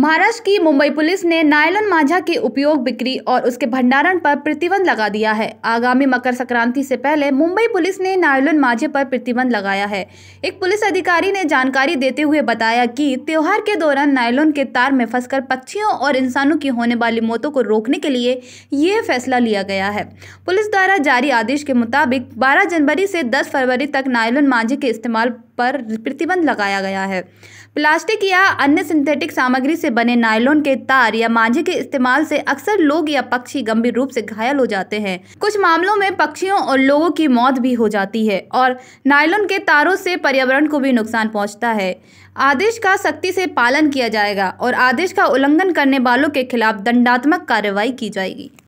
महाराष्ट्र की मुंबई पुलिस ने नायलन मांझा के उपयोग बिक्री और उसके भंडारण पर प्रतिबंध लगा दिया है आगामी मकर संक्रांति से पहले मुंबई पुलिस ने नायलन मांझे पर प्रतिबंध लगाया है एक पुलिस अधिकारी ने जानकारी देते हुए बताया कि त्यौहार के दौरान नायलन के तार में फंसकर पक्षियों और इंसानों की होने वाली मौतों को रोकने के लिए ये फैसला लिया गया है पुलिस द्वारा जारी आदेश के मुताबिक बारह जनवरी से दस फरवरी तक नायलन मांझे के इस्तेमाल पर प्रतिबंध लगाया गया है प्लास्टिक या अन्य सिंथेटिक सामग्री से बने नायलॉन के तार या मांझे के इस्तेमाल से अक्सर लोग या पक्षी गंभीर रूप से घायल हो जाते हैं कुछ मामलों में पक्षियों और लोगों की मौत भी हो जाती है और नायलॉन के तारों से पर्यावरण को भी नुकसान पहुंचता है आदेश का सख्ती से पालन किया जाएगा और आदेश का उल्लंघन करने वालों के खिलाफ दंडात्मक कार्रवाई की जाएगी